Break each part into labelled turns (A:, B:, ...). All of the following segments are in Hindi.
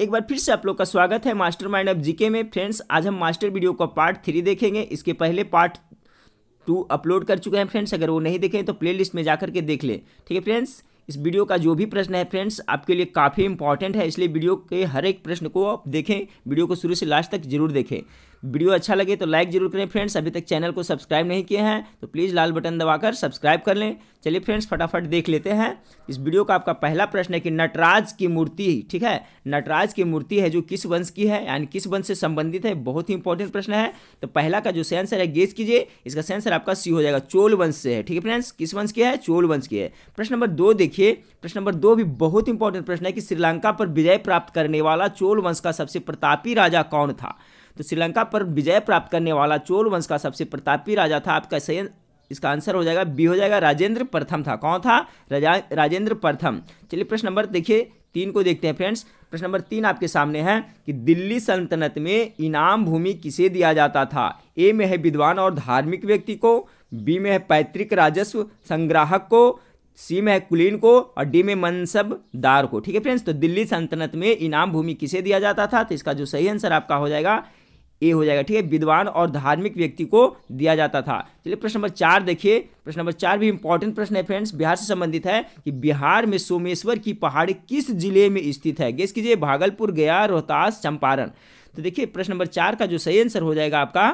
A: एक बार फिर से आप लोग का स्वागत है मास्टर माइंड ऑफ जीके में फ्रेंड्स आज हम मास्टर वीडियो का पार्ट थ्री देखेंगे इसके पहले पार्ट टू अपलोड कर चुके हैं फ्रेंड्स अगर वो नहीं देखें तो प्लेलिस्ट में जाकर के देख लें ठीक है फ्रेंड्स इस वीडियो का जो भी प्रश्न है फ्रेंड्स आपके लिए काफ़ी इंपॉर्टेंट है इसलिए वीडियो के हर एक प्रश्न को आप देखें वीडियो को शुरू से लास्ट तक जरूर देखें वीडियो अच्छा लगे तो लाइक जरूर करें फ्रेंड्स अभी तक चैनल को सब्सक्राइब नहीं किए हैं तो प्लीज़ लाल बटन दबाकर सब्सक्राइब कर लें चलिए फ्रेंड्स फटाफट देख लेते हैं इस वीडियो का आपका पहला प्रश्न है कि नटराज की मूर्ति ठीक है नटराज की मूर्ति है जो किस वंश की है यानी किस वंश से संबंधित है बहुत ही इंपॉर्टेंट प्रश्न है तो पहला का जो सेंसर है गेस कीजिए इसका सेंसर आपका सी हो जाएगा चोल वंश से है ठीक है फ्रेंड्स किस वंश की है चोल वंश की है प्रश्न नंबर दो देखिए प्रश्न नंबर दो भी बहुत इंपॉर्टेंट प्रश्न है कि श्रीलंका पर विजय प्राप्त करने वाला चोल वंश का सबसे प्रतापी राजा कौन था तो श्रीलंका पर विजय प्राप्त करने वाला चोल वंश का सबसे प्रतापी राजा था आपका सही इसका आंसर हो जाएगा बी हो जाएगा राजेंद्र प्रथम था कौन था राजेंद्र प्रथम चलिए प्रश्न नंबर देखिए तीन को देखते हैं फ्रेंड्स प्रश्न नंबर तीन आपके सामने है कि दिल्ली सल्तनत में इनाम भूमि किसे दिया जाता था ए में है विद्वान और धार्मिक व्यक्ति को बी में है पैतृक राजस्व संग्राहक को सी में है कुलीन को और डी में मनसबदार को ठीक है फ्रेंड्स तो दिल्ली सल्तनत में इनाम भूमि किसे दिया जाता था तो इसका जो सही आंसर आपका हो जाएगा ए हो जाएगा ठीक है विद्वान और धार्मिक व्यक्ति को दिया जाता था चलिए प्रश्न नंबर चार देखिए प्रश्न नंबर चार भी इंपॉर्टेंट प्रश्न है फ्रेंड्स बिहार से संबंधित है कि बिहार में सोमेश्वर की पहाड़ी किस जिले में स्थित है गेस कीजिए भागलपुर गया रोहतास चंपारण तो देखिए प्रश्न नंबर चार का जो सही आंसर हो जाएगा आपका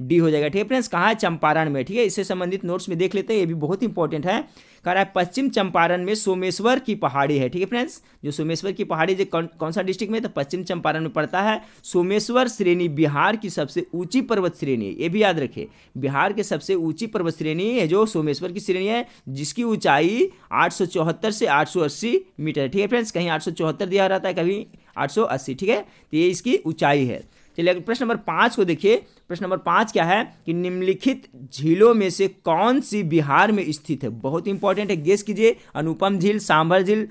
A: डी हो जाएगा ठीक है फ्रेंड्स कहाँ है चंपारण में ठीक है इससे संबंधित नोट्स में देख लेते हैं ये भी बहुत इंपॉर्टेंट है कह रहा है पश्चिम चंपारण में सोमेश्वर की पहाड़ी है ठीक है फ्रेंड्स जो सोमेश्वर की पहाड़ी जो कौन, कौन सा डिस्ट्रिक्ट में तो पश्चिम चंपारण में पड़ता है सोमेश्वर श्रेणी बिहार की सबसे ऊंची पर्वत श्रेणी ये भी याद रखे बिहार के सबसे ऊंची पर्वत श्रेणी है जो सोमेश्वर की श्रेणी है जिसकी ऊंचाई आठ से आठ मीटर ठीक है फ्रेंड्स कहीं आठ दिया रहता है कभी आठ ठीक है तो ये इसकी ऊंचाई है चलिए प्रश्न नंबर पाँच को देखिए प्रश्न नंबर पाँच क्या है कि निम्नलिखित झीलों में से कौन सी बिहार में स्थित है बहुत इंपॉर्टेंट है गेस कीजिए अनुपम झील सांभर झील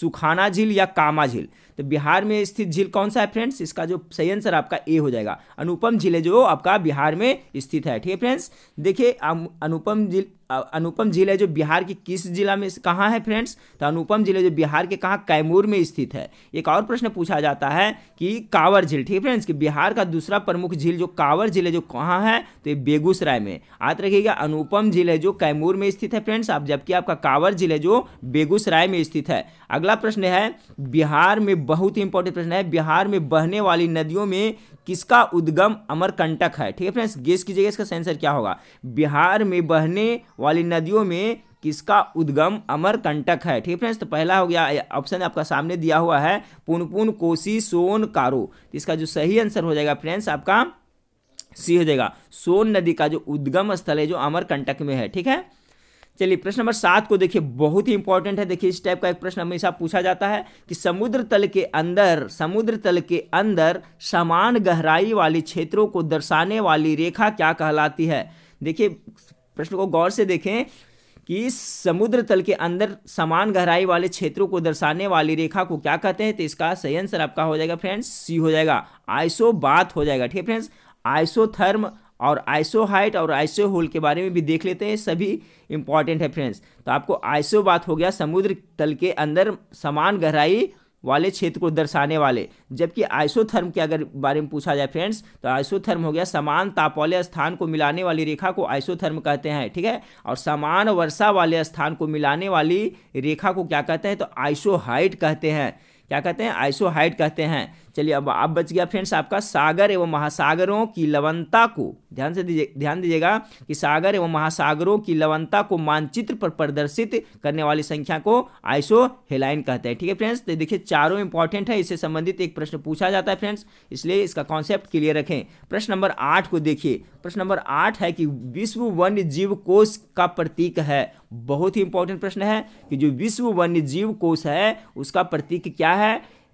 A: सुखाना झील या कामा झील तो बिहार में स्थित झील कौन सा है फ्रेंड्स इसका जो सही आंसर आपका ए हो जाएगा अनुपम झील है जो आपका बिहार में स्थित है ठीक है फ्रेंड्स देखिए अनुपम झील अनुपम झील है जो बिहार के किस जिला में कहाँ है फ्रेंड्स तो अनुपम झील है जो बिहार के कहाँ कैमूर में स्थित है एक और प्रश्न पूछा जाता है कि कांवर झील ठीक है फ्रेंड्स कि बिहार का दूसरा प्रमुख झील जो कांवर झील है जो कहाँ है तो ये बेगूसराय में याद रखिएगा अनुपम झील है जो कैमूर में स्थित है फ्रेंड्स आप जबकि आपका कांवर झील है जो बेगूसराय में स्थित है अगला प्रश्न है बिहार में बहुत ही इंपॉर्टेंट प्रश्न है बिहार में बहने वाली नदियों में किसका उद्गम अमरकंटक है ठीक है फ्रेंड्स गेस कीजिएगा इसका सेंसर क्या होगा बिहार में बहने वाली नदियों में किसका उद्गम अमरकंटक है ठीक है फ्रेंड्स तो पहला हो गया ऑप्शन आपका सामने दिया हुआ है पुनपुन कोसी सोन कारो तो इसका जो सही आंसर हो जाएगा फ्रेंड्स आपका सी हो जाएगा सोन नदी का जो उद्गम स्थल है जो अमरकंटक में है ठीक है चलिए प्रश्न नंबर सात को देखिए बहुत ही इंपॉर्टेंट है देखिए इस टाइप का एक प्रश्न हमेशा पूछा जाता है कि समुद्र तल के अंदर समुद्र तल के अंदर समान गहराई वाले क्षेत्रों को दर्शाने वाली रेखा क्या कहलाती है देखिए प्रश्न को गौर से देखें कि समुद्र तल के अंदर समान गहराई वाले क्षेत्रों को दर्शाने वाली रेखा को क्या कहते हैं तो इसका सही आंसर आपका हो जाएगा फ्रेंड्स सी हो जाएगा आइसो बात हो जाएगा ठीक है फ्रेंड्स आइसोथर्म और आइसो हाइट और आइसो होल के बारे में भी देख लेते हैं सभी इंपॉर्टेंट है फ्रेंड्स तो आपको आइसो बात हो गया समुद्र तल के अंदर समान गहराई वाले क्षेत्र को दर्शाने वाले जबकि आइसोथर्म के अगर बारे में पूछा जाए फ्रेंड्स तो आइसोथर्म हो गया समान ताप वाले स्थान को मिलाने वाली रेखा को आइसोथर्म कहते हैं ठीक है और समान वर्षा वाले स्थान को मिलाने वाली रेखा को क्या कहते हैं तो आइसोहाइट कहते हैं क्या कहते हैं आइसोहाइट कहते हैं चलिए अब अब बच गया फ्रेंड्स आपका सागर एवं महासागरों की लवणता को ध्यान से दीजिए ध्यान दीजिएगा कि सागर एवं महासागरों की लवणता को मानचित्र पर प्रदर्शित करने वाली संख्या को आइसो हेलाइन कहते हैं ठीक है फ्रेंड्स तो देखिए चारों इंपॉर्टेंट है इससे संबंधित एक प्रश्न पूछा जाता है फ्रेंड्स इसलिए इसका कॉन्सेप्ट क्लियर रखें प्रश्न नंबर आठ को देखिए प्रश्न नंबर आठ है कि विश्व वन्य जीव कोष का प्रतीक है बहुत ही इंपॉर्टेंट प्रश्न है कि जो विश्व वन्य जीव कोष है उसका प्रतीक क्या है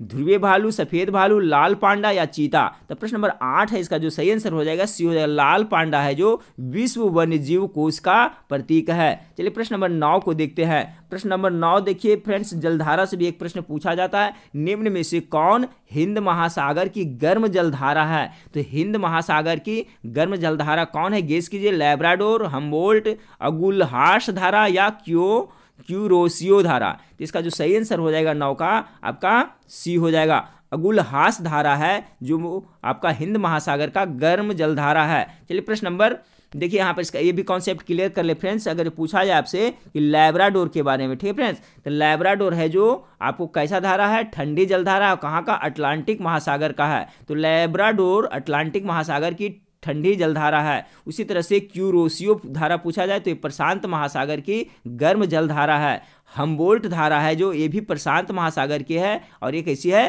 A: ध्रुवीय भालू सफेद भालू लाल पांडा या चीता तो प्रश्न नंबर आठ है इसका जो सही आंसर हो जाएगा सी हो जाएगा लाल पांडा है जो विश्व वन्य जीव कोष का प्रतीक है चलिए प्रश्न नंबर नौ को देखते हैं प्रश्न नंबर नौ देखिए फ्रेंड्स जलधारा से भी एक प्रश्न पूछा जाता है निम्न में से कौन हिंद महासागर की गर्म जलधारा है तो हिंद महासागर की गर्म जलधारा कौन है गेस कीजिए लेब्राडोर हम्बोल्ट अगुलहास धारा या क्यों क्यूरोसियो धारा तो इसका जो सही आंसर हो जाएगा नौ का आपका सी हो जाएगा अगुलहास धारा है जो आपका हिंद महासागर का गर्म जलधारा है चलिए प्रश्न नंबर देखिए यहाँ पर इसका ये भी कॉन्सेप्ट क्लियर कर ले फ्रेंड्स अगर पूछा जाए आपसे कि लैब्राडोर के बारे में ठीक है फ्रेंड्स तो लैब्राडोर है जो आपको कैसा धारा है ठंडी जलधारा है कहाँ का अटलांटिक महासागर का है तो लैब्राडोर अटलांटिक महासागर की ठंडी जलधारा है उसी तरह से क्यूरोसियो धारा पूछा जाए तो ये प्रशांत महासागर की गर्म जलधारा है हम्बोल्ट धारा है जो ये भी प्रशांत महासागर की है और ये कैसी है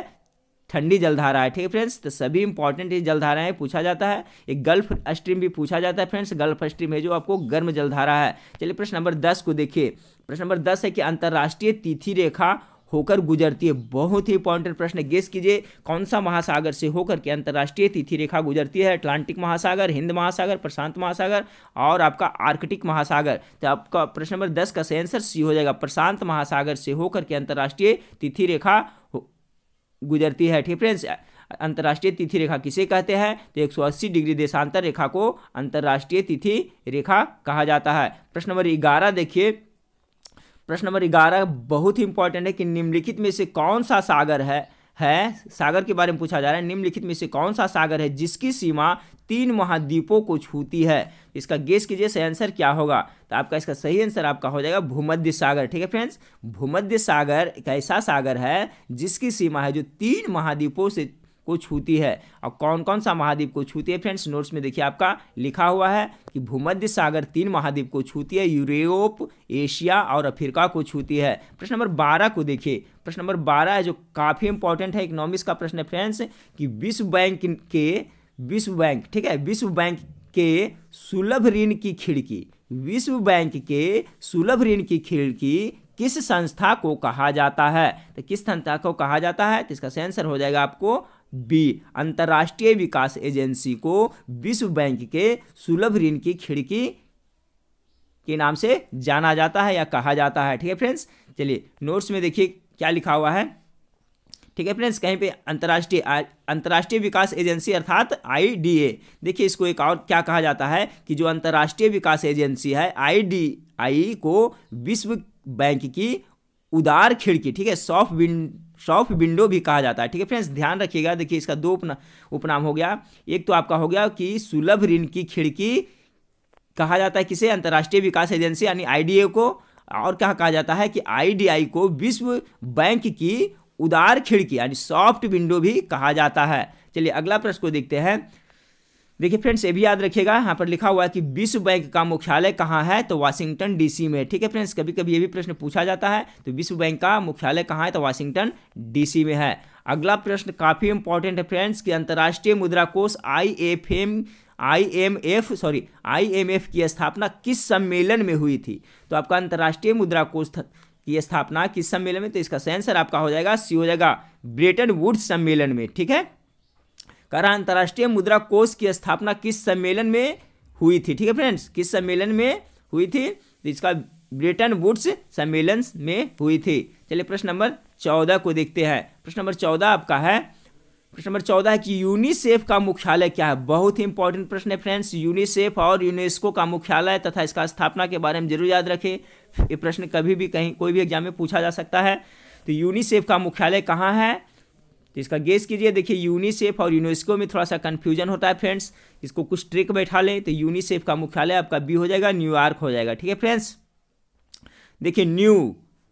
A: ठंडी जलधारा है ठीक है फ्रेंड्स तो सभी इंपॉर्टेंट ये जलधाराएं पूछा जाता है एक गल्फ स्ट्रीम भी पूछा जाता है फ्रेंड्स गल्फ स्ट्रीम है जो आपको गर्म जलधारा है चलिए प्रश्न नंबर दस को देखिए प्रश्न नंबर दस है कि अंतर्राष्ट्रीय तिथि रेखा होकर गुजरती है बहुत ही इंपॉर्टेंट प्रश्न गेस कीजिए कौन सा महासागर से होकर के अंतर्राष्ट्रीय तिथि रेखा गुजरती है अटलांटिक महासागर हिंद महासागर प्रशांत महासागर और आपका आर्कटिक महासागर तो आपका प्रश्न नंबर दस का आंसर सी हो जाएगा प्रशांत महासागर से होकर के अंतर्राष्ट्रीय तिथि रेखा गुजरती है ठीक फ्रेंड्स अंतर्राष्ट्रीय तिथि रेखा किसे कहते हैं तो 180 डिग्री देशांतर रेखा को अंतर्राष्ट्रीय तिथि रेखा कहा जाता है प्रश्न नंबर ग्यारह देखिए प्रश्न नंबर ग्यारह बहुत ही इंपॉर्टेंट है कि निम्नलिखित में से कौन सा सागर है है सागर के बारे में पूछा जा रहा है निम्नलिखित में से कौन सा सागर है जिसकी सीमा तीन महाद्वीपों को छूती है इसका गेस कीजिए सही आंसर क्या होगा तो आपका इसका सही आंसर आपका हो जाएगा भूमध्य सागर ठीक है फ्रेंड्स भूमध्य सागर एक ऐसा सागर है जिसकी सीमा है जो तीन महाद्वीपों से को छूती है और कौन कौन सा महाद्वीप को छूती है फ्रेंड्स नोट्स में देखिए आपका लिखा हुआ है कि भूमध्य सागर तीन महाद्वीप को छूती है यूरोप एशिया और अफ्रीका को छूती है प्रश्न नंबर बारह को देखिए प्रश्न नंबर बारह है जो काफ़ी इंपॉर्टेंट है इकोनॉमिक्स का प्रश्न है फ्रेंड्स कि विश्व बैंक के विश्व बैंक ठीक है विश्व बैंक के सुलभ ऋण की खिड़की विश्व बैंक के सुलभ ऋण की खिड़की किस संस्था को कहा जाता है तो किस संस्था को कहा जाता है तो इसका सेंसर हो जाएगा आपको बी अंतर्राष्ट्रीय विकास एजेंसी को विश्व बैंक के सुलभ ऋण की खिड़की के नाम से जाना जाता है या कहा जाता है ठीक है फ्रेंड्स चलिए नोट्स में देखिए क्या लिखा हुआ है ठीक है फ्रेंड्स कहीं पे अंतर्राष्ट्रीय अंतर्राष्ट्रीय विकास एजेंसी अर्थात आईडीए देखिए इसको एक और क्या कहा जाता है कि जो अंतर्राष्ट्रीय विकास एजेंसी है आईडीआई को विश्व बैंक की उदार खिड़की ठीक है सॉफ्ट विंड शॉप विंडो भी कहा जाता है ठीक है फ्रेंड्स ध्यान रखिएगा देखिए इसका दो उपना उपनाम हो गया एक तो आपका हो गया कि सुलभ ऋण की खिड़की कहा जाता है किसे अंतर्राष्ट्रीय विकास एजेंसी यानी आई को और क्या कहा जाता है कि आई को विश्व बैंक की उदार खिड़की यानी सॉफ्ट विंडो भी कहा जाता है चलिए अगला प्रश्न को देखते हैं देखिए फ्रेंड्स ये भी याद रखिएगा यहाँ पर लिखा हुआ है कि विश्व बैंक का मुख्यालय कहाँ है तो वाशिंगटन डीसी में ठीक है फ्रेंड्स कभी कभी ये भी प्रश्न पूछा जाता है तो विश्व बैंक का मुख्यालय कहाँ है तो वाशिंगटन डीसी में है अगला प्रश्न काफ़ी इंपॉर्टेंट है फ्रेंड्स कि अंतर्राष्ट्रीय मुद्रा कोष I F M F sorry I M F की स्थापना किस सम्मेलन में हुई थी तो आपका अंतर्राष्ट्रीय मुद्रा कोष की स्थापना किस सम्मेलन में तो इसका सेंसर आपका हो जाएगा सी हो जाएगा ब्रेटन वुड सम्मेलन में ठीक है रहा अंतर्राष्ट्रीय मुद्रा कोष की स्थापना किस सम्मेलन में हुई थी ठीक है फ्रेंड्स किस सम्मेलन में हुई थी इसका ब्रिटेन वुड्स सम्मेलन में हुई थी चलिए प्रश्न नंबर चौदह को देखते हैं प्रश्न नंबर चौदह आपका है प्रश्न नंबर चौदह है कि यूनिसेफ का मुख्यालय क्या है बहुत ही इंपॉर्टेंट प्रश्न है फ्रेंड्स यूनिसेफ और यूनेस्को का मुख्यालय तथा इसका स्थापना के बारे में जरूर याद रखें ये प्रश्न कभी भी कहीं कोई भी एग्जाम में पूछा जा सकता है तो यूनिसेफ का मुख्यालय कहाँ है तो इसका गेस कीजिए देखिए यूनिसेफ और यूनेस्को में थोड़ा सा कन्फ्यूजन होता है फ्रेंड्स इसको कुछ ट्रिक बैठा लें तो यूनिसेफ का मुख्यालय आपका बी हो जाएगा न्यूयॉर्क हो जाएगा ठीक है फ्रेंड्स देखिए न्यू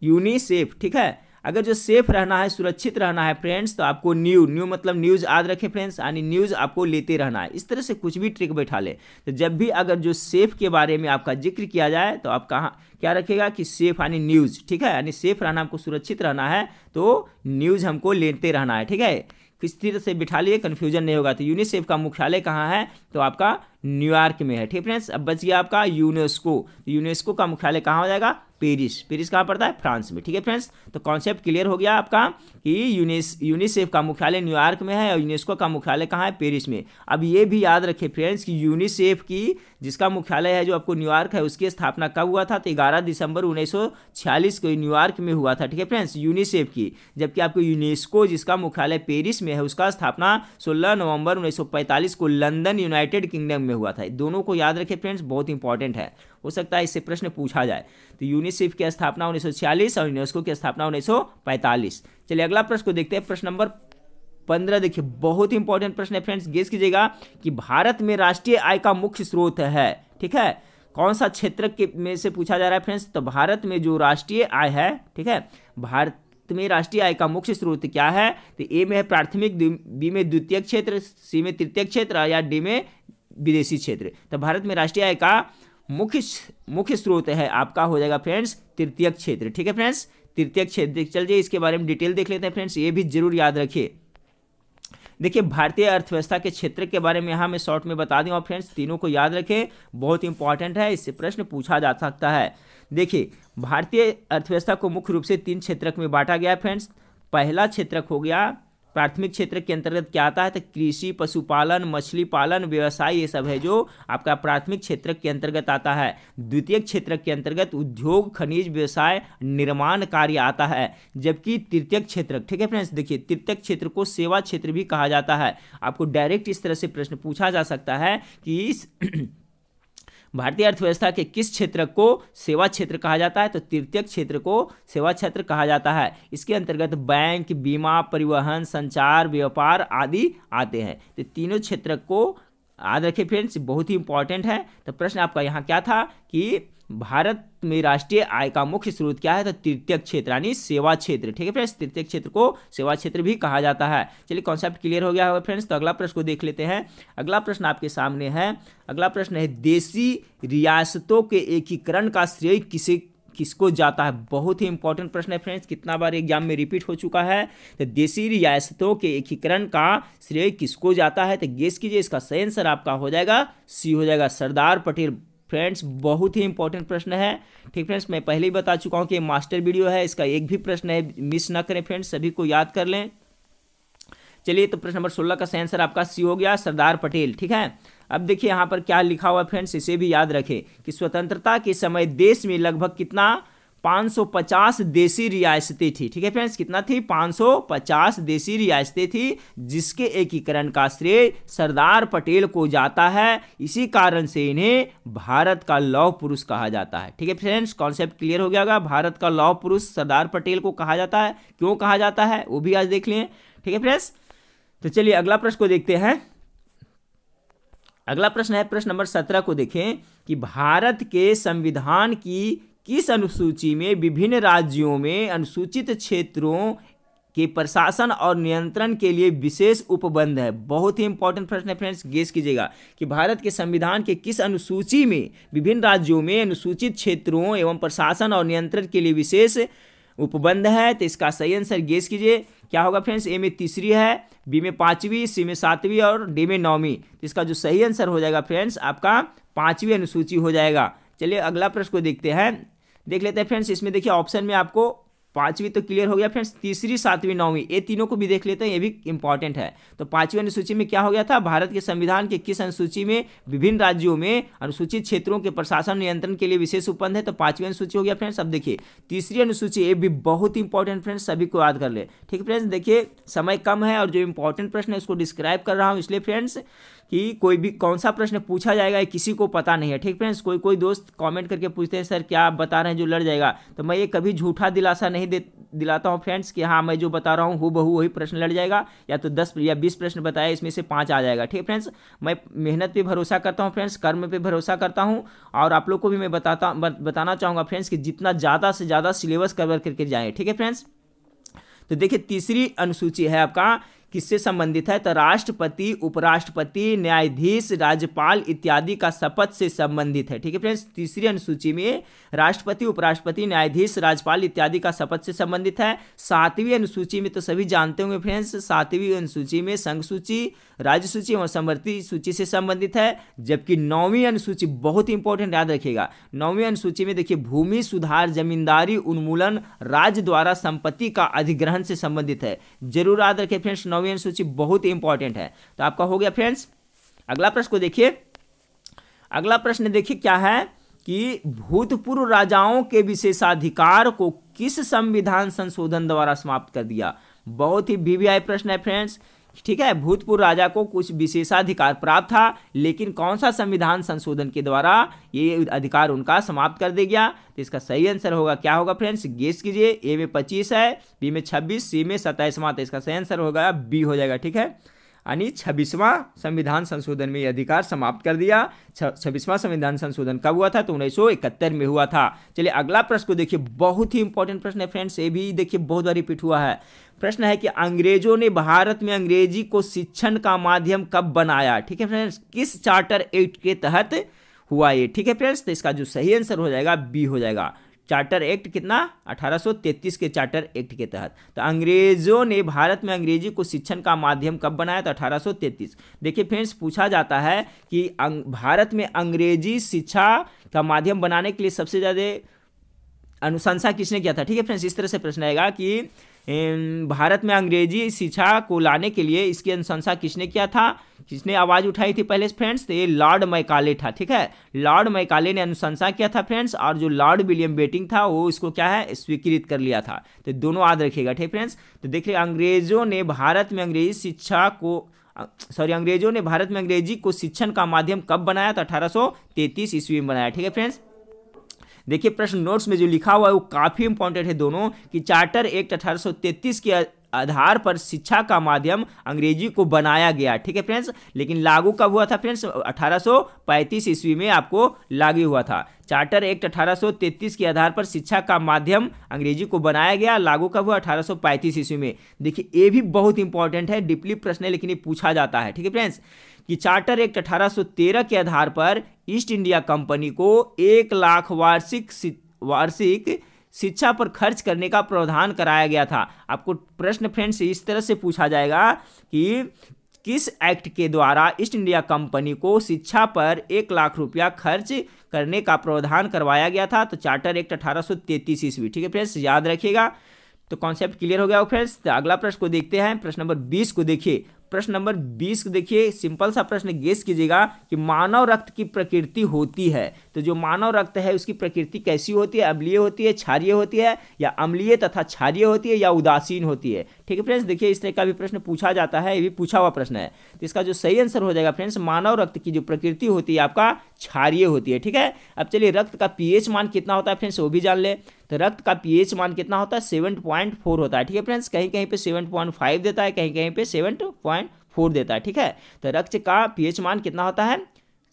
A: यूनिसेफ ठीक है अगर जो सेफ रहना है सुरक्षित रहना है फ्रेंड्स तो आपको न्यू न्यू मतलब न्यूज़ याद रखें फ्रेंड्स यानी न्यूज़ आपको लेते रहना है इस तरह से कुछ भी ट्रिक बैठा ले तो जब भी अगर जो सेफ के बारे में आपका जिक्र किया जाए तो आप कहाँ क्या रखेगा कि सेफ यानी न्यूज़ ठीक है यानी सेफ रहना हमको सुरक्षित रहना है तो न्यूज़ हमको लेते रहना है ठीक है किस तरह से बिठा लिए कन्फ्यूजन नहीं होगा तो यूनिसेफ का मुख्यालय कहाँ है तो आपका न्यूयॉर्क में है ठीक फ्रेंड्स अब बच गया आपका यूनेस्को तो यूनेस्को का मुख्यालय कहाँ हो जाएगा पेरिस पेरिस कहाँ पड़ता है फ्रांस में ठीक है फ्रेंड्स तो कॉन्सेप्ट क्लियर हो गया आपका कि यूनिस यूनिसेफ का मुख्यालय न्यूयॉर्क में है और यूनेस्को का मुख्यालय कहाँ है पेरिस में अब ये भी याद रखें फ्रेंड्स कि यूनिसेफ की जिसका मुख्यालय है जो आपको न्यूयॉर्क है उसकी स्थापना कब हुआ था तो ग्यारह दिसंबर उन्नीस को न्यूयॉर्क में हुआ था ठीक है फ्रेंड्स यूनिसेफ की जबकि आपको यूनेस्को जिसका मुख्यालय पेरिस में है उसका स्थापना सोलह नवंबर उन्नीस को लंदन यूनाइटेड किंगडम में हुआ था दोनों को याद रखें फ्रेंड्स बहुत इंपॉर्टेंट है हो सकता है इससे प्रश्न पूछा जाए तो यूनिसेफ की स्थापना 1946 और यूनेस्को की स्थापना 1945 चलिए अगला प्रश्न को देखते हैं प्रश्न नंबर पंद्रह देखिए बहुत इंपॉर्टेंट प्रश्न है फ्रेंड्स गेस कीजिएगा कि भारत में राष्ट्रीय आय का मुख्य स्रोत है ठीक है कौन सा क्षेत्र के में से पूछा जा रहा है फ्रेंड्स तो भारत में जो राष्ट्रीय आय है ठीक है भारत में राष्ट्रीय आय का मुख्य स्रोत क्या है तो ए में है प्राथमिक बी में द्वितीय क्षेत्र सी में तृतीय क्षेत्र या डी में विदेशी क्षेत्र तो भारत में राष्ट्रीय आय का मुख्य मुख्य स्रोत है आपका हो जाएगा फ्रेंड्स तृतीय क्षेत्र ठीक है फ्रेंड्स तृतीय क्षेत्र चलिए इसके बारे में डिटेल देख लेते हैं फ्रेंड्स ये भी जरूर याद रखिए देखिए भारतीय अर्थव्यवस्था के क्षेत्र के बारे में यहाँ मैं शॉर्ट में बता दूँ और फ्रेंड्स तीनों को याद रखें बहुत इंपॉर्टेंट है इससे प्रश्न पूछा जा सकता है देखिए भारतीय अर्थव्यवस्था को मुख्य रूप से तीन क्षेत्रक में बांटा गया फ्रेंड्स पहला क्षेत्रक हो गया प्राथमिक क्षेत्र के अंतर्गत क्या आता है तो कृषि पशुपालन मछली पालन व्यवसाय ये सब है जो आपका प्राथमिक क्षेत्र के अंतर्गत आता है द्वितीय क्षेत्र के अंतर्गत उद्योग खनिज व्यवसाय निर्माण कार्य आता है जबकि तृतीय क्षेत्र ठीक है फ्रेंड्स देखिए तृतीय क्षेत्र को सेवा क्षेत्र भी कहा जाता है आपको डायरेक्ट इस तरह से प्रश्न पूछा जा सकता है कि इस भारतीय अर्थव्यवस्था के किस क्षेत्र को सेवा क्षेत्र कहा जाता है तो तृतीय क्षेत्र को सेवा क्षेत्र कहा जाता है इसके अंतर्गत बैंक बीमा परिवहन संचार व्यापार आदि आते हैं तो तीनों क्षेत्र को याद रखिए फ्रेंड्स बहुत ही इंपॉर्टेंट है तो प्रश्न आपका यहाँ क्या था कि भारत में राष्ट्रीय आय का मुख्य स्रोत क्या है तो तृतीय क्षेत्र यानी सेवा क्षेत्र ठीक है फ्रेंड्स तृतीय क्षेत्र को सेवा क्षेत्र भी कहा जाता है चलिए कॉन्सेप्ट क्लियर हो गया होगा फ्रेंड्स तो अगला प्रश्न को देख लेते हैं अगला प्रश्न आपके सामने है अगला प्रश्न है देशी रियासतों के एकीकरण का श्रेय किसे किसको जाता है बहुत ही इंपॉर्टेंट प्रश्न है फ्रेंड्स कितना बार एग्जाम में रिपीट हो चुका है तो देशी रियासतों के एकीकरण का श्रेय किसको जाता है तो गेस कीजिए इसका सही आंसर आपका हो जाएगा सी हो जाएगा सरदार पटेल फ्रेंड्स बहुत ही इंपॉर्टेंट प्रश्न है ठीक फ्रेंड्स मैं पहले ही बता चुका हूँ कि मास्टर वीडियो है इसका एक भी प्रश्न है मिस ना करें फ्रेंड्स सभी को याद कर लें चलिए तो प्रश्न नंबर सोलह का सही आंसर आपका सी हो गया सरदार पटेल ठीक है अब देखिए यहाँ पर क्या लिखा हुआ फ्रेंड्स इसे भी याद रखें कि स्वतंत्रता के समय देश में लगभग कितना 550 देसी रियासतें थी ठीक है फ्रेंड्स कितना थी 550 देसी रियासतें थी जिसके एकीकरण का श्रेय सरदार पटेल को जाता है इसी कारण से इन्हें भारत का लौह पुरुष कहा जाता है ठीक है फ्रेंड्स कॉन्सेप्ट क्लियर हो गया होगा भारत का लौह पुरुष सरदार पटेल को कहा जाता है क्यों कहा जाता है वो भी आज देख लें ठीक है फ्रेंड्स तो चलिए अगला प्रश्न को देखते हैं अगला प्रश्न है प्रश्न नंबर सत्रह को देखें कि भारत के संविधान की किस अनुसूची में विभिन्न राज्यों में अनुसूचित क्षेत्रों के प्रशासन और नियंत्रण के लिए विशेष उपबंध है बहुत ही इंपॉर्टेंट प्रश्न है फ्रेंड्स गेस कीजिएगा कि भारत के संविधान के किस अनुसूची में विभिन्न राज्यों में अनुसूचित क्षेत्रों एवं प्रशासन और नियंत्रण के लिए विशेष उपबंध है तो इसका सही आंसर गेस कीजिए क्या होगा फ्रेंड्स ए में तीसरी है बी में पाँचवीं सी में सातवीं और डी में नौवीं तो इसका जो सही आंसर हो जाएगा फ्रेंड्स आपका पाँचवीं अनुसूची हो जाएगा चलिए अगला प्रश्न को देखते हैं देख लेते हैं फ्रेंड्स इसमें देखिए ऑप्शन में आपको पांचवी तो क्लियर हो गया फ्रेंड्स तीसरी सातवीं नौवीं ये तीनों को भी देख लेते हैं ये भी इंपॉर्टेंट है तो पांचवी अनुसूची में क्या हो गया था भारत के संविधान के किस अनुसूची में विभिन्न राज्यों में अनुसूचित क्षेत्रों के प्रशासन नियंत्रण के लिए विशेष उपबंध है तो पांचवी अनुसूची हो गया फ्रेंड्स अब देखिए तीसरी अनुसूची ये भी बहुत इंपॉर्टेंट फ्रेंड्स सभी को याद कर ले ठीक है फ्रेंड्स देखिए समय कम है और जो इंपॉर्टेंट प्रश्न है उसको डिस्क्राइब कर रहा हूँ इसलिए फ्रेंड्स कि कोई भी कौन सा प्रश्न पूछा जाएगा किसी को पता नहीं है ठीक फ्रेंड्स कोई कोई दोस्त कॉमेंट करके पूछते हैं सर क्या बता रहे हैं जो लड़ जाएगा तो मैं ये कभी झूठा दिलासा नहीं नहीं दे दिलाता हूँ फ्रेंड्स कि हाँ मैं जो बता रहा हूँ हु बहू वही प्रश्न लड़ जाएगा या तो दस या बीस प्रश्न बताया इसमें से पाँच आ जाएगा ठीक है फ्रेंड्स मैं मेहनत पर भरोसा करता हूँ फ्रेंड्स कर्म पर भरोसा करता हूँ और आप लोग को भी मैं बताता बताना चाहूँगा फ्रेंड्स कि जितना ज़्यादा से ज़्यादा सिलेबस कवर करके जाएँ ठीक है फ्रेंड्स तो देखिए तीसरी अनुसूची है आपका किससे संबंधित है तो राष्ट्रपति उपराष्ट्रपति न्यायाधीश राज्यपाल इत्यादि का शपथ से संबंधित है ठीक है फ्रेंड्स तीसरी अनुसूची में राष्ट्रपति उपराष्ट्रपति न्यायाधीश राज्यपाल इत्यादि का शपथ से संबंधित है सातवीं अनुसूची में तो सभी जानते होंगे फ्रेंड्स सातवीं अनुसूची में संघ सूची राज्य सूची एवं समवर्ती सूची से संबंधित है जबकि नौवीं अनुसूची बहुत इंपॉर्टेंट याद रखिएगा नौवीं अनुसूची में देखिए भूमि सुधार जमींदारी उन्मूलन राज्य द्वारा संपत्ति का अधिग्रहण से संबंधित है जरूर याद रखिए फ्रेंड्स नौवीं अनुसूची बहुत इंपॉर्टेंट है तो आपका हो गया फ्रेंड्स अगला प्रश्न को देखिए अगला प्रश्न देखिए क्या है कि भूतपूर्व राजाओं के विशेषाधिकार को किस संविधान संशोधन द्वारा समाप्त कर दिया बहुत ही वीवीआई प्रश्न है फ्रेंड्स ठीक है भूतपूर्व राजा को कुछ विशेषाधिकार प्राप्त था लेकिन कौन सा संविधान संशोधन के द्वारा ये अधिकार उनका समाप्त कर दिया गया तो इसका सही आंसर होगा क्या होगा फ्रेंड्स गेस कीजिए ए में पच्चीस है बी में छब्बीस सी में सत्ताईसवां तो इसका सही आंसर होगा बी हो जाएगा ठीक है यानी छब्बीसवां संविधान संशोधन में यह अधिकार समाप्त कर दिया छब्बीसवां संविधान संशोधन कब हुआ था तो उन्नीस में हुआ था चलिए अगला प्रश्न को देखिए बहुत ही इंपॉर्टेंट प्रश्न है फ्रेंड्स ये भी देखिए बहुत बार रिपीट हुआ है प्रश्न है कि अंग्रेजों ने भारत में अंग्रेजी को शिक्षण का माध्यम कब बनाया ठीक है फ्रेंड्स किस चार्टर एक्ट के तहत हुआ ये ठीक है फ्रेंड्स तो इसका जो सही आंसर हो जाएगा बी हो जाएगा चार्टर एक्ट कितना 1833 के चार्टर एक्ट के तहत तो अंग्रेजों ने भारत में अंग्रेजी को शिक्षण का माध्यम कब बनाया तो 1833 देखिए फ्रेंड्स पूछा जाता है कि अं, भारत में अंग्रेजी शिक्षा का माध्यम बनाने के लिए सबसे ज़्यादा अनुशंसा किसने किया था ठीक है फ्रेंड्स इस तरह से प्रश्न आएगा कि भारत में अंग्रेजी शिक्षा को लाने के लिए इसकी अनुशंसा किसने किया था किसने आवाज़ उठाई थी पहले फ्रेंड्स तो ये लॉर्ड मैकाले था ठीक है लॉर्ड मैकाले ने अनुशंसा किया था फ्रेंड्स और जो लॉर्ड विलियम बेटिंग था वो इसको क्या है स्वीकृत कर लिया था तो दोनों याद रखिएगा ठीक फ्रेंड्स तो देखिए अंग्रेजों ने भारत में अंग्रेजी शिक्षा को सॉरी अंग्रेजों ने भारत में अंग्रेजी को शिक्षण का माध्यम कब बनाया तो 1833 ईस्वी में बनाया ठीक है फ्रेंड्स देखिए प्रश्न नोट्स में जो लिखा हुआ है वो काफ़ी इंपॉर्टेंट है दोनों कि चार्टर एक्ट अठारह के आधार पर शिक्षा का माध्यम अंग्रेजी को बनाया गया ठीक है फ्रेंड्स लेकिन लागू कब हुआ था फ्रेंड्स 1835 ईस्वी में आपको लागू हुआ था चार्टर एक्ट 1833 के आधार पर शिक्षा का माध्यम अंग्रेजी को बनाया गया लागू कब हुआ 1835 ईस्वी में देखिए ये भी बहुत इंपॉर्टेंट है डीपली प्रश्न है लेकिन ये पूछा जाता है ठीक है फ्रेंड्स कि चार्टर एक्ट 1813 के आधार पर ईस्ट इंडिया कंपनी को एक लाख वार्षिक वार्षिक शिक्षा पर खर्च करने का प्रावधान कराया गया था आपको प्रश्न फ्रेंड्स इस तरह से पूछा जाएगा कि किस एक्ट के द्वारा ईस्ट इंडिया कंपनी को शिक्षा पर एक लाख रुपया खर्च करने का प्रावधान करवाया गया था तो चार्टर एक्ट अठारह सौ तैंतीस ईस्वी ठीक है फ्रेंड्स याद रखिएगा तो कॉन्सेप्ट क्लियर हो गया हो फ्रेंड्स तो अगला प्रश्न को देखते हैं प्रश्न नंबर बीस को देखिए प्रश्न नंबर बीस देखिए सिंपल सा प्रश्न गेस कीजिएगा कि मानव रक्त की प्रकृति होती है तो जो मानव रक्त है उसकी प्रकृति कैसी होती है अम्लीय होती है क्षारिय होती है या अम्लीय तथा क्षारिय होती है या उदासीन होती है ठीक है फ्रेंड्स देखिए इस तरह का भी प्रश्न पूछा जाता है ये भी पूछा हुआ प्रश्न है तो इसका जो सही आंसर हो जाएगा फ्रेंड्स मानव रक्त की जो प्रकृति होती है आपका क्षारिय होती है ठीक है अब चलिए रक्त का पीएच मान कितना होता है फ्रेंड्स वो भी जान ले तो रक्त का पीएच मान कितना होता है सेवन पॉइंट फोर होता है ठीक है फ्रेंड्स कहीं कहीं पर सेवन पॉइंट फाइव देता है कहीं कहीं पे सेवन पॉइंट फोर देता है ठीक है तो रक्त का पीएच मान कितना होता है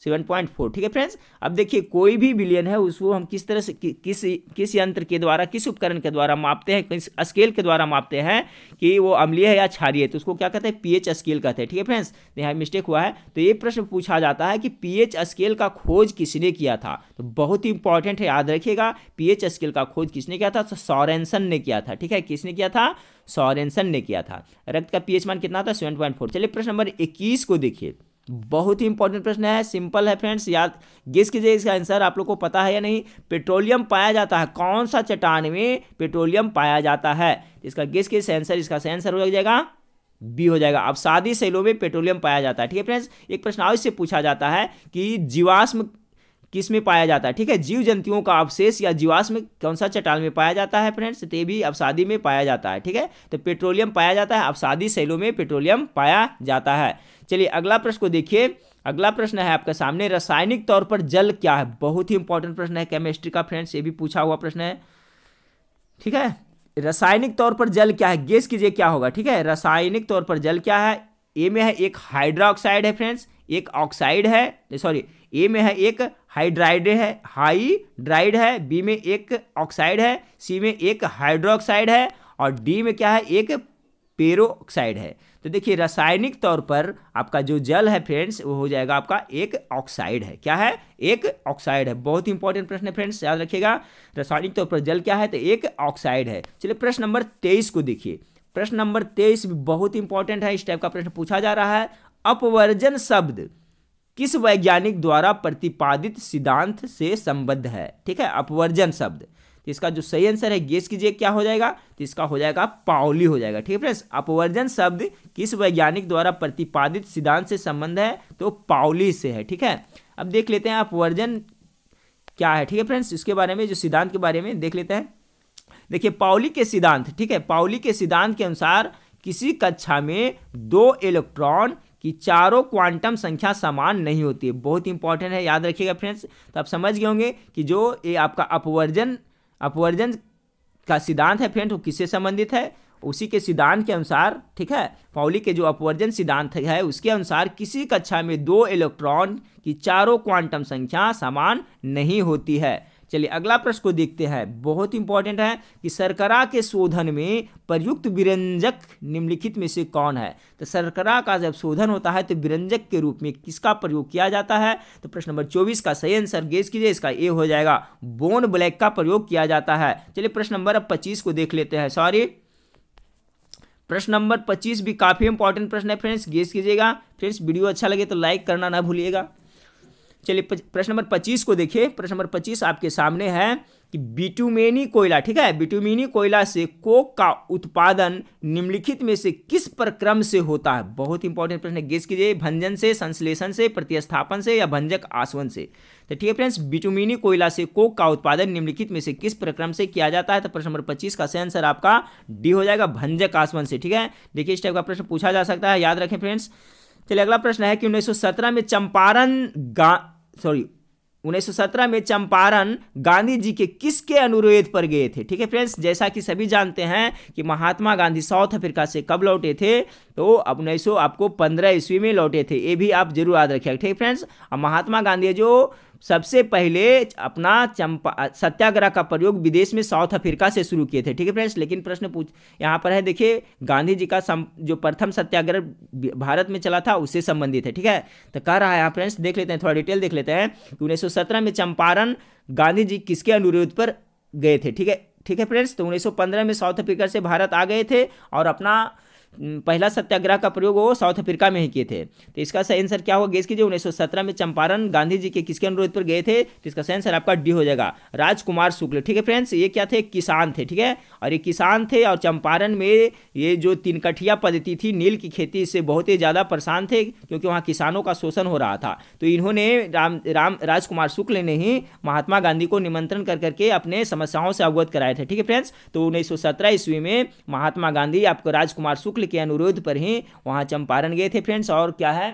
A: सेवन पॉइंट फोर ठीक है फ्रेंड्स अब देखिए कोई भी विलियन है उसको हम किस तरह से कि, किस किस यंत्र के द्वारा किस उपकरण के द्वारा मापते हैं किस स्केल के द्वारा मापते हैं कि वो अम्लीय है या क्षारीय है तो उसको क्या कहते हैं पीएच स्केल कहते हैं ठीक है फ्रेंड्स यहाँ मिस्टेक हुआ है तो ये प्रश्न पूछा जाता है कि पीएच स्केल का खोज किसने किया था तो बहुत ही इंपॉर्टेंट है याद रखिएगा पीएच स्केल का खोज किसने किया था तो सॉरेंसन ने किया था ठीक है किसने किया था सॉरेंसन ने किया था रक्त का पीएच मान कितना था सेवन फोर चलिए प्रश्न नंबर इक्कीस को देखिए बहुत ही इंपॉर्टेंट प्रश्न है सिंपल है फ्रेंड्स याद गेस कीजिए इसका आंसर आप लोग को पता है या नहीं पेट्रोलियम पाया जाता है कौन सा चट्टान में पेट्रोलियम पाया जाता है इसका गेस कीजिए सेंसर इसका आंसर हो जाएगा बी हो जाएगा अब शादी सेलों में पेट्रोलियम पाया जाता है ठीक है फ्रेंड्स एक प्रश्न और इससे पूछा जाता है कि जीवाश्म किस में पाया जाता है ठीक है जीव जंतुओं का अवशेष या जीवाश्म कौन सा चट्टान में पाया जाता है फ्रेंड्स तो ये भी अवसादी में पाया जाता है ठीक है तो पेट्रोलियम पाया जाता है अवसादी सेलों में पेट्रोलियम पाया जाता है चलिए अगला प्रश्न को देखिए अगला प्रश्न है आपके सामने रासायनिक तौर पर जल क्या है बहुत ही इंपॉर्टेंट प्रश्न है केमिस्ट्री का फ्रेंड्स ये भी पूछा हुआ प्रश्न है ठीक है रासायनिक तौर पर जल क्या है गेस कीजिए क्या होगा ठीक है रासायनिक तौर पर जल क्या है ए में है एक हाइड्रोक्साइड है फ्रेंड्स एक ऑक्साइड है सॉरी ए में है एक हाइड्राइड है हाइड्राइड है बी में एक ऑक्साइड है सी में एक हाइड्रोक्साइड है और डी में क्या है एक पेरोक्साइड है तो देखिए रासायनिक तौर पर आपका जो जल है फ्रेंड्स वो हो जाएगा आपका एक ऑक्साइड है क्या है एक ऑक्साइड है बहुत ही इंपॉर्टेंट प्रश्न है फ्रेंड्स याद रखिएगा रासायनिक तौर पर जल क्या है तो एक ऑक्साइड है चलिए प्रश्न नंबर तेईस को देखिए प्रश्न नंबर तेईस भी बहुत इंपॉर्टेंट है इस टाइप का प्रश्न पूछा जा रहा है अपवर्जन शब्द किस वैज्ञानिक द्वारा प्रतिपादित सिद्धांत से संबद्ध है ठीक है अपवर्जन शब्द तो इसका जो सही आंसर है गेस कीजिए क्या हो जाएगा तो इसका हो जाएगा पाओली हो जाएगा ठीक है फ्रेंड्स अपवर्जन शब्द किस वैज्ञानिक द्वारा प्रतिपादित सिद्धांत से संबंध है तो पाओली से है ठीक है अब देख लेते हैं अपवर्जन क्या है ठीक है फ्रेंड्स इसके बारे में जो सिद्धांत के बारे में देख लेते हैं देखिए पाउली के सिद्धांत ठीक है पाउली के सिद्धांत के अनुसार किसी कक्षा में दो इलेक्ट्रॉन कि चारों क्वांटम संख्या समान नहीं होती है बहुत इंपॉर्टेंट है याद रखिएगा फ्रेंड्स तो आप समझ गए होंगे कि जो ये आपका अपवर्जन अपवर्जन का सिद्धांत है फ्रेंड वो किससे संबंधित है उसी के सिद्धांत के अनुसार ठीक है पाउली के जो अपवर्जन सिद्धांत है उसके अनुसार किसी कक्षा में दो इलेक्ट्रॉन की चारों क्वांटम संख्या समान नहीं होती है चलिए अगला प्रश्न को देखते हैं बहुत इंपॉर्टेंट है कि सरकरा के शोधन में प्रयुक्त विरंजक निम्नलिखित में से कौन है तो सरकरा का जब शोधन होता है तो विरंजक के रूप में किसका प्रयोग किया जाता है तो प्रश्न नंबर चौबीस का सही आंसर गेस कीजिए इसका ए हो जाएगा बोन ब्लैक का प्रयोग किया जाता है चलिए प्रश्न नंबर अब पच्चीस को देख लेते हैं सॉरी प्रश्न नंबर पच्चीस भी काफ़ी इंपॉर्टेंट प्रश्न है फ्रेंड्स गेस कीजिएगा फ्रेंड्स वीडियो अच्छा लगे तो लाइक करना ना भूलिएगा चलिए प्रश्न नंबर पच्चीस को देखिए प्रश्न नंबर पच्चीस आपके सामने है कि बिटुमेनी कोयला ठीक है बिटुमेनी कोयला से कोक का उत्पादन निम्नलिखित में से किस प्रक्रम से होता है बहुत इंपॉर्टेंट प्रश्न है गेस कीजिए भंजन से संश्लेषण से प्रतिस्थापन से या भंजक आसवन से तो ठीक है फ्रेंड्स बिटुमिनी कोयला से कोक का उत्पादन निम्नलिखित में से किस प्रक्रम से किया जाता है तो प्रश्न नंबर पच्चीस का सही आंसर आपका डी हो जाएगा भंजक आसवन से ठीक है देखिए इस टाइप का प्रश्न पूछा जा सकता है याद रखें फ्रेंड्स चलिए अगला प्रश्न है कि 1917 में चंपारण सॉरी 1917 में चंपारण गांधी जी के किसके अनुरोध पर गए थे ठीक है फ्रेंड्स जैसा कि सभी जानते हैं कि महात्मा गांधी साउथ अफ्रीका से कब लौटे थे तो उन्नीस सौ आपको पंद्रह ईस्वी में लौटे थे ये भी आप जरूर याद रखिएगा ठीक फ्रेंड्स महात्मा गांधी जो सबसे पहले अपना चंपा सत्याग्रह का प्रयोग विदेश में साउथ अफ्रीका से शुरू किए थे ठीक है फ्रेंड्स लेकिन प्रश्न पूछ यहाँ पर है देखिए गांधी जी का सम, जो प्रथम सत्याग्रह भारत में चला था उससे संबंधित है ठीक है तो कह रहा है यहाँ फ्रेंड्स देख लेते हैं थोड़ा डिटेल देख लेते हैं कि उन्नीस में चंपारण गांधी जी किसके अनुरोध पर गए थे ठीक है ठीक है फ्रेंड्स तो उन्नीस में साउथ अफ्रीका से भारत आ गए थे और अपना पहला सत्याग्रह का प्रयोग वो साउथ अफ्रीका में ही किए थे तो इसका सही आंसर क्या होगा गेस कीजिए 1917 में चंपारण गांधी जी के किसके अनुरोध पर गए थे तो इसका सही आंसर आपका डी हो जाएगा राजकुमार शुक्ल ठीक है फ्रेंड्स ये क्या थे किसान थे ठीक है और ये किसान थे और चंपारण में ये जो तिनकठिया पद्धति थी नील की खेती से बहुत ही ज़्यादा परेशान थे क्योंकि वहाँ किसानों का शोषण हो रहा था तो इन्होंने राम राम राजकुमार शुक्ल ने ही महात्मा गांधी को निमंत्रण कर करके अपने समस्याओं से अवगत कराए थे ठीक है फ्रेंड्स तो उन्नीस सौ ईस्वी में महात्मा गांधी आपको राजकुमार शुक्ल के अनुरोध पर ही वहाँ चंपारण गए थे फ्रेंड्स और क्या है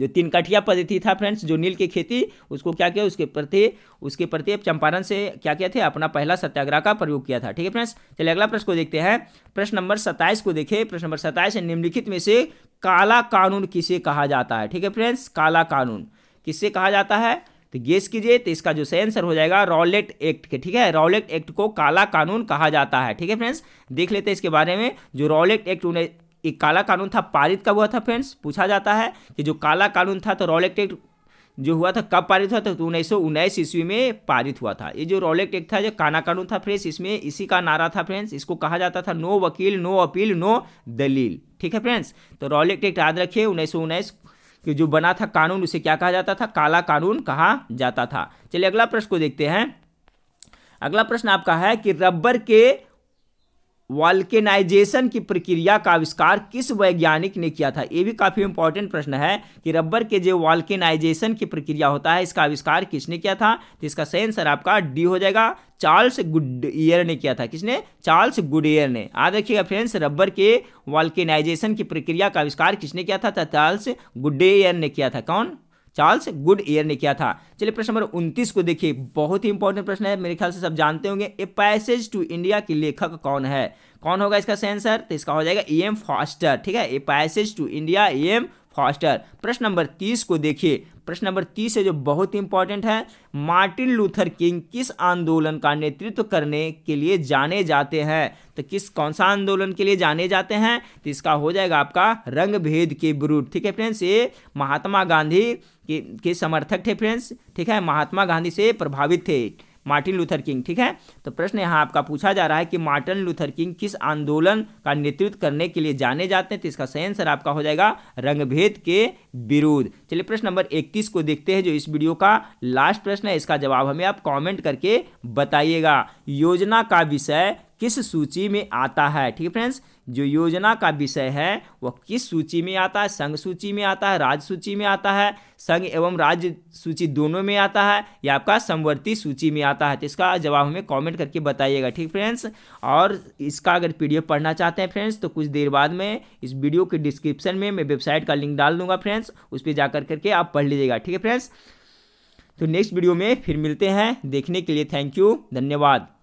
A: जो तीन कठिया पद्धति था फ्रेंड्स जो नील की खेती उसको क्या किया उसके प्रति उसके प्रति चंपारण से क्या किया थे अपना पहला सत्याग्रह का प्रयोग किया था ठीक है फ्रेंड्स चलिए अगला प्रश्न को देखते हैं प्रश्न नंबर सत्ताईस को देखें प्रश्न नंबर सत्ताईस निम्नलिखित में से काला कानून किसे कहा जाता है ठीक है फ्रेंड्स काला कानून किससे कहा जाता है तो गेस कीजिए तो इसका जो सही आंसर हो जाएगा रॉलेट एक्ट के ठीक है रॉलेट एक्ट को काला कानून कहा जाता है ठीक है फ्रेंड्स देख लेते हैं इसके बारे में जो रॉलेट एक्ट उन्हें एक काला कानून था पारित कब हुआ था फ्रेंड्स पूछा जाता है कि जो काला कानून था तो रॉलेट एक्ट जो हुआ था कब पारित हुआ था तो उन्नीस सौ उन्नीस ईस्वी में पारित हुआ था ये जो रॉलेट एक्ट था जो काना कानून था फ्रेंड्स इसमें इसी का नारा था फ्रेंड्स इसको कहा जाता था नो वकील नो अपील नो दलील ठीक है फ्रेंड्स तो रॉलेट एक्ट याद रखिए उन्नीस सौ उन्नीस कि जो बना था कानून उसे क्या कहा जाता था काला कानून कहा जाता था चलिए अगला प्रश्न को देखते हैं अगला प्रश्न आपका है कि रबर के वाल्केनाइजेशन की प्रक्रिया का आविष्कार किस वैज्ञानिक ने किया था ये भी काफ़ी इंपॉर्टेंट प्रश्न है कि रबर के जो वाल्केनाइजेशन की प्रक्रिया होता है इसका आविष्कार किसने किया था तो इसका सही आंसर आपका डी हो जाएगा चार्ल्स ईयर ने किया था किसने चार्ल्स ईयर ने याद रखिएगा फ्रेंड्स रबर के वाल्केनाइजेशन की प्रक्रिया का आविष्कार किसने किया था तो चार्ल्स गुडईयर ने किया था कौन चार्ल्स गुड ईयर ने किया था चलिए प्रश्न नंबर उन्तीस को देखिए बहुत ही इंपॉर्टेंट प्रश्न है मेरे ख्याल से सब जानते होंगे ए पैसेज टू इंडिया के लेखक कौन है कौन होगा इसका सेंसर तो इसका हो जाएगा ई एम फास्टर ठीक है a passage to India E M Forster प्रश्न नंबर तीस को देखिए प्रश्न नंबर तीस है जो बहुत ही इंपॉर्टेंट है मार्टिन लूथर किंग किस आंदोलन का नेतृत्व करने के लिए जाने जाते हैं तो किस कौन सा आंदोलन के लिए जाने जाते हैं तो इसका हो जाएगा आपका रंग भेद के विरुद्ध ठीक है फ्रेंड्स ये महात्मा गांधी के, के समर्थक थे फ्रेंड्स ठीक है महात्मा गांधी से प्रभावित थे मार्टिन लूथर किंग ठीक है तो प्रश्न यहाँ आपका पूछा जा रहा है कि मार्टिन लूथर किंग किस आंदोलन का नेतृत्व करने के लिए जाने जाते हैं तो इसका सही आंसर आपका हो जाएगा रंगभेद के विरोध चलिए प्रश्न नंबर 31 को देखते हैं जो इस वीडियो का लास्ट प्रश्न है इसका जवाब हमें आप कॉमेंट करके बताइएगा योजना का विषय किस सूची में आता है ठीक है फ्रेंड्स जो योजना का विषय है वह किस सूची में आता है संघ सूची में आता है राज्य सूची में आता है संघ एवं राज्य सूची दोनों में आता है या आपका समवर्ती सूची में आता है तो इसका जवाब हमें कमेंट करके बताइएगा ठीक फ्रेंड्स और इसका अगर पी पढ़ना चाहते हैं फ्रेंड्स तो कुछ देर बाद में इस वीडियो के डिस्क्रिप्शन में मैं वेबसाइट का लिंक डाल दूंगा फ्रेंड्स उस पर जाकर करके आप पढ़ लीजिएगा ठीक है फ्रेंड्स तो नेक्स्ट वीडियो में फिर मिलते हैं देखने के लिए थैंक यू धन्यवाद